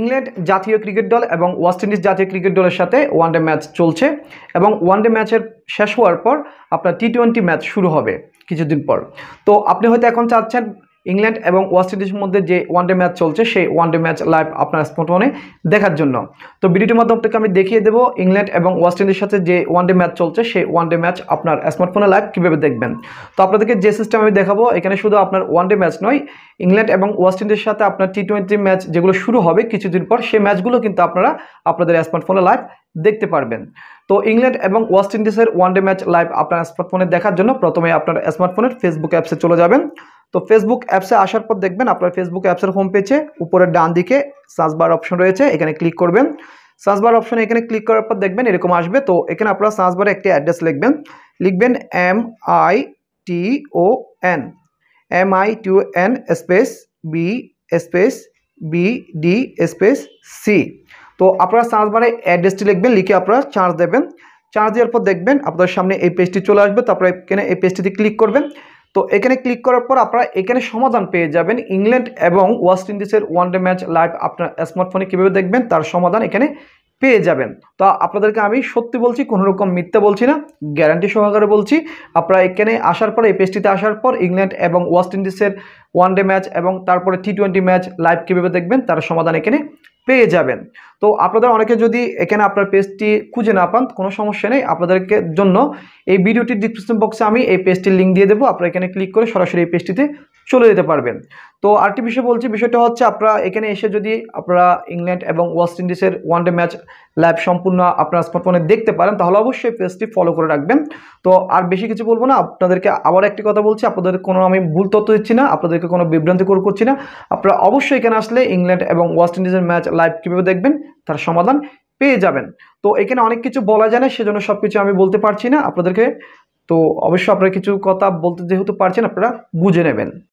England জাতীয় cricket দল এবং ওয়েস্ট ইন্ডিজ জাতীয় ক্রিকেট দলের সাথে ওয়ানডে ম্যাচ চলছে এবং ওয়ানডে ম্যাচের শেষ হওয়ার পর আপনার টি টোয়েন্টি ম্যাচ শুরু হবে কিছুদিন পর তো আপনি হয়তো এখন চাচ্ছেন ইংল্যান্ড এবং ওয়েস্ট ইন্ডিজের মধ্যে যে ওয়ান ডে ম্যাচ চলছে সেই ওয়ান ডে ম্যাচ লাইভ আপনার স্মার্টফোনে দেখার জন্য তো ভিডিওটির মাধ্যম থেকে আমি দেখিয়ে দেবো ইংল্যান্ড এবং ওয়েস্ট ইন্ডিজের সাথে যে ওয়ান ডে ম্যাচ চলছে সেই ওয়ান ডে ম্যাচ আপনার স্মার্টফোনে লাইভ কীভাবে দেখবেন তো আপনাদেরকে যে সিস্টেম আমি দেখাবো এখানে শুধু আপনার ওয়ান ডে ম্যাচ নয় ইংল্যান্ড এবং ওয়েস্ট ইন্ডিজের সাথে আপনার টি টোয়েন্টি ম্যাচ যেগুলো শুরু হবে কিছুদিন পর সেই ম্যাচগুলো কিন্তু আপনারা আপনাদের স্মার্টফোনে লাইভ দেখতে পারবেন তো ইংল্যান্ড এবং ওয়েস্ট ইন্ডিজের ওয়ান ডে ম্যাচ লাইভ আপনার স্মার্টফোনে দেখার জন্য প্রথমে আপনার স্মার্টফোনের ফেসবুক অ্যাপসে চলে যাবেন তো ফেসবুক অ্যাপসে আসার পর দেখবেন আপনার ফেসবুক অ্যাপসের হোম পেজে উপরের ডান দিকে সার্চবার অপশন রয়েছে এখানে ক্লিক করবেন সার্চবার অপশনে এখানে ক্লিক করার পর দেখবেন এরকম আসবে তো এখানে আপনারা সার্চবারে একটি অ্যাড্রেস লিখবেন লিখবেন M I T O N M I টিউ N space B space B D space C তো আপনারা সার্চবারে অ্যাড্রেসটি লিখবেন লিখে আপনারা চার্জ দেবেন চার্জ দেওয়ার পর দেখবেন আপনাদের সামনে এই পেজটি চলে আসবে তো আপনারা এখানে এই পেজটিতে ক্লিক করবেন তো এখানে ক্লিক করার পর আপনারা এখানে সমাধান পেয়ে যাবেন ইংল্যান্ড এবং ওয়েস্ট ইন্ডিজের ওয়ান ডে ম্যাচ লাইভ আপনার স্মার্টফোনে কীভাবে দেখবেন তার সমাধান এখানে পেয়ে যাবেন তো আপনাদেরকে আমি সত্যি বলছি কোনো রকম মিথ্যা বলছি না গ্যারান্টি সহকারে বলছি আপনারা এখানে আসার পর এই পেজটিতে আসার পর ইংল্যান্ড এবং ওয়েস্ট ইন্ডিজের ওয়ান ডে ম্যাচ এবং তারপরে টি টোয়েন্টি ম্যাচ লাইভ কীভাবে দেখবেন তার সমাধান এখানে পেয়ে যাবেন তো আপনাদের অনেকে যদি এখানে আপনার পেজটি খুঁজে না পান কোনো সমস্যা নেই আপনাদেরকে জন্য এই ভিডিওটির ডিসক্রিপশন বক্সে আমি এই পেজটির লিঙ্ক দিয়ে দেবো আপনারা এখানে ক্লিক করে সরাসরি এই পেজটিতে চলে যেতে পারবেন তো আরটি বিষয় বলছি বিষয়টা হচ্ছে আপনারা এখানে এসে যদি আপনারা ইংল্যান্ড এবং ওয়েস্ট ইন্ডিজের ওয়ান ডে ম্যাচ লাইভ সম্পূর্ণ আপনার স্মার্টফোনে দেখতে পারেন তাহলে অবশ্যই পেজটি ফলো করে রাখবেন তো আর বেশি কিছু বলবো না আপনাদেরকে আবার একটি কথা বলছি আপনাদের কোনো আমি ভুল তথ্য দিচ্ছি না আপনাদেরকে কোনো বিভ্রান্তিকর করছি না আপনারা অবশ্যই এখানে আসলে ইংল্যান্ড এবং ওয়েস্ট ইন্ডিজের ম্যাচ লাইভ কীভাবে দেখবেন তার সমাধান পেয়ে যাবেন তো এখানে অনেক কিছু বলা যায় না সেজন্য সব কিছু আমি বলতে পারছি না আপনাদেরকে তো অবশ্যই আপনারা কিছু কথা বলতে যেহেতু পারছেন আপনারা বুঝে নেবেন